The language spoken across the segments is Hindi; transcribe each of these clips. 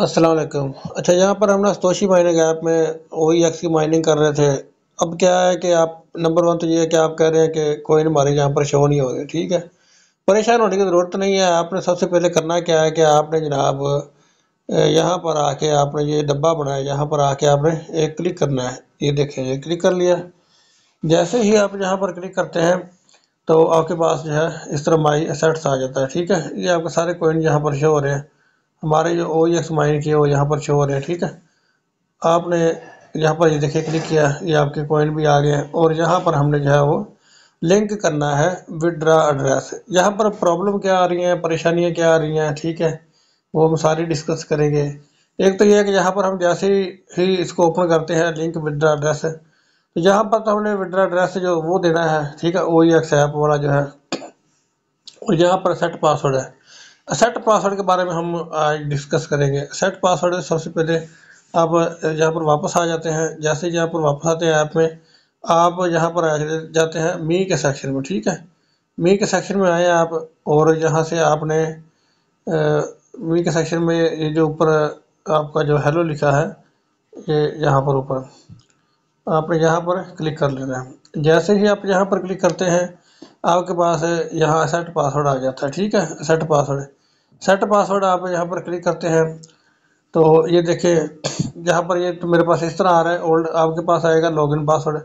असलम अच्छा यहाँ पर हम ना तोशी माइनिंग ऐप में ओ एक्स की माइनिंग कर रहे थे अब क्या है कि आप नंबर वन तो ये है कि आप कह रहे हैं कि कोई हमारे यहाँ पर शो नहीं हो रही ठीक है परेशान होने की ज़रूरत नहीं है आपने सबसे पहले करना क्या है कि आपने जनाब यहाँ पर आके आपने ये डब्बा बनाया यहाँ पर आके आपने एक क्लिक करना है ये देखें ये क्लिक कर लिया जैसे ही आप यहाँ पर क्लिक करते हैं तो आपके पास जो है इस तरह माई एसेट्स आ जाता है ठीक है ये आपके सारे कोइन यहाँ पर शो हो रहे हैं हमारे जो ओ एक्स माइन के वो यहाँ पर शो हो रहे हैं ठीक है आपने यहाँ पर ये देखिए क्लिक किया ये आपके कॉइन भी आ गए हैं और यहाँ पर हमने जो है वो लिंक करना है विदड्रा एड्रेस यहाँ पर प्रॉब्लम क्या आ रही हैं परेशानियाँ क्या आ रही हैं ठीक है वो हम सारी डिस्कस करेंगे एक तो ये है कि यहाँ पर हम जैसे ही इसको ओपन करते हैं लिंक विदड्रा एड्रेस तो यहाँ पर तो हमने विदड्रा एड्रेस जो वो देना है ठीक है ओ एक्स ऐप वाला जो है और यहाँ पर सेट पासवर्ड है सेट पासवर्ड के बारे में हम आज डिस्कस करेंगे सेट पासवर्ड सबसे पहले आप यहाँ पर वापस आ जाते हैं जैसे यहाँ पर वापस आते हैं ऐप में आप यहाँ पर आ जाते हैं मी के सेक्शन में ठीक है मी के सेक्शन में आए आप और यहाँ से आपने आ, मी के सेक्शन में ये जो ऊपर आपका जो हेलो लिखा है ये यहाँ पर ऊपर आपने यहाँ पर क्लिक कर लेना है जैसे ही आप यहाँ पर क्लिक करते हैं आपके पास यहाँ सेट पासवर्ड आ जाता है ठीक है सेट पासवर्ड सेट पासवर्ड आप यहाँ पर क्लिक करते हैं तो ये देखिए यहाँ पर ये तो मेरे पास इस तरह आ रहा है ओल्ड आपके पास आएगा लॉगिन पासवर्ड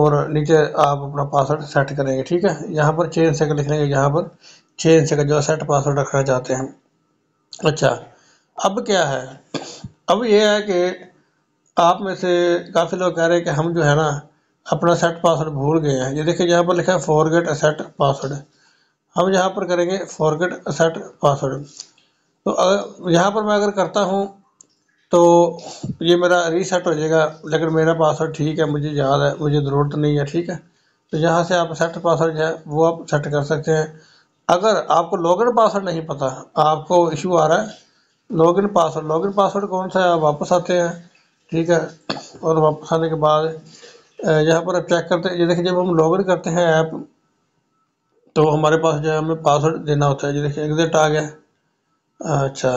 और नीचे आप अपना पासवर्ड सेट करेंगे ठीक है यहाँ पर चेन से लिख लेंगे यहाँ पर चेन से जो सेट पासवर्ड रखना चाहते हैं अच्छा अब क्या है अब ये है कि आप में से काफ़ी लोग कह रहे हैं कि हम जो है ना अपना सेट पासवर्ड भूल गए हैं ये देखिए यहाँ पर लिखा है फॉरगेट सेट पासवर्ड हम यहाँ पर करेंगे फॉरगेट सेट पासवर्ड तो अगर यहाँ पर मैं अगर करता हूँ तो ये मेरा रीसेट हो जाएगा लेकिन मेरा पासवर्ड ठीक है मुझे याद है मुझे ज़रूरत नहीं है ठीक है तो यहाँ से आप सेट पासवर्ड जो है वो आप सेट कर सकते हैं अगर आपको लॉगिन पासवर्ड नहीं पता आपको इशू आ रहा है लॉगिन पासवर्ड लॉगिन पासवर्ड कौन सा है आप वापस आते हैं ठीक है और वापस आने के बाद यहाँ पर आप चेक करते हैं ये देखिए जब हम लॉगिन करते हैं ऐप तो हमारे पास जो है हमें पासवर्ड देना होता है ये देखिए एग्जिट आ गया अच्छा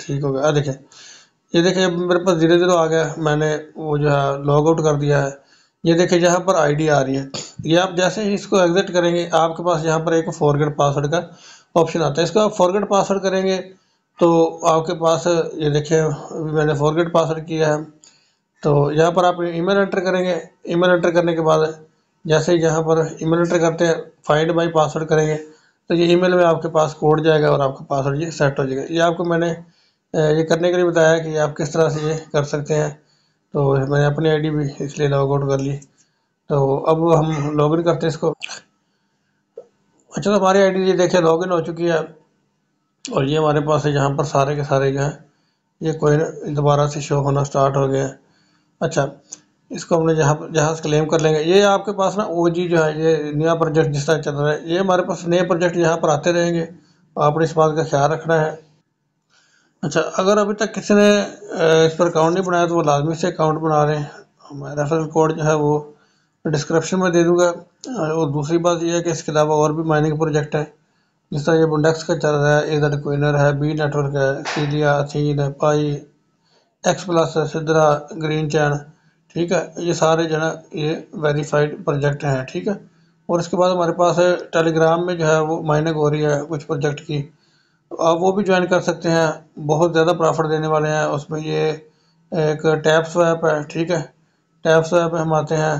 ठीक हो गया देखिए ये देखिए मेरे पास धीरे धीरे तो आ गया मैंने वो जो है लॉग आउट कर दिया है ये देखिए यहाँ पर आईडी आ रही है ये आप जैसे ही इसको एग्जिट करेंगे आपके पास यहाँ पर एक फॉरगेड पासवर्ड का ऑप्शन आता है इसको आप फॉरगेड पासवर्ड करेंगे तो आपके पास ये देखिए मैंने फॉरगेड पासवर्ड किया है तो यहाँ पर आप ईमेल एंटर करेंगे ईमेल एंटर करने के बाद जैसे यहाँ पर ईमेल एंटर करते हैं फाइंड बाई पासवर्ड करेंगे तो ये ईमेल में आपके पास कोड जाएगा और आपका पासवर्ड ये सेट हो जाएगा ये आपको मैंने ये करने के लिए बताया कि आप किस तरह से ये कर सकते हैं तो मैंने अपनी आईडी भी इसलिए लॉग आउट कर ली तो अब हम लॉगिन करते हैं इसको अच्छा तो हमारी आईडी ये देखिए लॉगिन हो चुकी है और ये हमारे पास है यहाँ पर सारे के सारे जो हैं ये कोई दोबारा से शो होना स्टार्ट हो गया है अच्छा इसको हमने जहाँ जहाँ से क्लेम कर लेंगे ये आपके पास ना ओ जी जो है ये नया प्रोजेक्ट जिस तरह चल रहा है ये हमारे पास नए प्रोजेक्ट यहाँ पर आते रहेंगे आपने इस बात का ख्याल रखना है अच्छा अगर अभी तक किसी ने इस पर अकाउंट नहीं बनाया तो वो लाजमी से अकाउंट बना रहे हैं मैं रेफरल कोड जो है वो डिस्क्रिप्शन में दे दूँगा और दूसरी बात यह है कि इसके अलावा और भी माइनिंग प्रोजेक्ट है जिस तरह ये बुंडेक्स का चल रहा है इधर क्विनर है बी नेटवर्क है सीलिया अथीन है पाई एक्स प्लस है सिद्रा ग्रीन चैन ठीक है ये सारे जो है ये वेरीफाइड प्रोजेक्ट हैं ठीक है और इसके बाद हमारे पास है टेलीग्राम में जो है वो माइनिंग हो रही है कुछ प्रोजेक्ट की आप वो भी ज्वाइन कर सकते हैं बहुत ज़्यादा प्रॉफिट देने वाले हैं उसमें ये एक टैप स्वैप है ठीक है टैप स्वैप हम आते हैं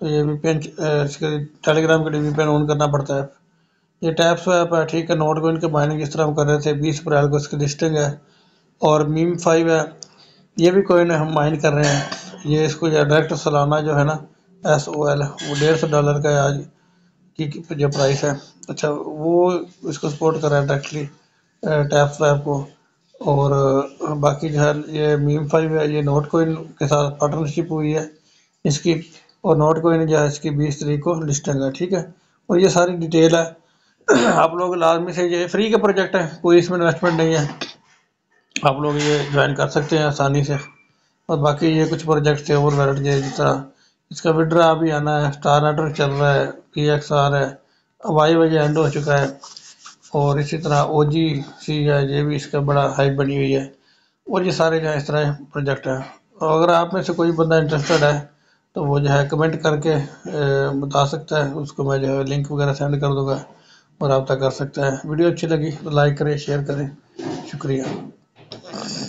तो ये वी पेन इसके टेलीग्राम के लिए वी ऑन करना पड़ता है ये टैप स्वैप है ठीक है नोट कोइन के माइनिंग इस तरह हम कर रहे थे बीस अप्रैल को इसकी लिस्टिंग है और मीम फाइव है ये भी कोइन हम माइन कर रहे हैं ये इसको डायरेक्ट सालाना जो है ना एस ओ एल वो डेढ़ सौ डॉलर का आज की जो प्राइस है अच्छा वो इसको सपोर्ट कर रहा है डायरेक्टली टैप स्वैप को और बाकी जो है ये मीम फाइव है ये नोट कोइन के साथ पार्टनरशिप हुई है इसकी और नोट कोइन जो है इसकी बीस तरीक को लिस्टिंग है ठीक है और ये सारी डिटेल है आप लोग लाजमी से ये फ्री का प्रोजेक्ट है कोई इसमें इन्वेस्टमेंट नहीं है आप लोग ये ज्वाइन कर सकते हैं आसानी से और बाकी ये कुछ प्रोजेक्ट्स थे और वेराइट जिस तरह इसका विड्रा अभी आना है स्टार नेटवर्क चल रहा है पी एक्स आर है वाई वजह एंड हो चुका है और इसी तरह ओ जी सी है ये भी इसका बड़ा हाइप बनी हुई है और ये सारे जो है इस तरह प्रोजेक्ट हैं और अगर आप में से कोई बंदा इंटरेस्टेड है तो वो जो है कमेंट करके बता सकता है उसको मैं जो है लिंक वगैरह सेंड कर दूँगा और रबता कर सकता है वीडियो अच्छी लगी तो लाइक करें शेयर करें शुक्रिया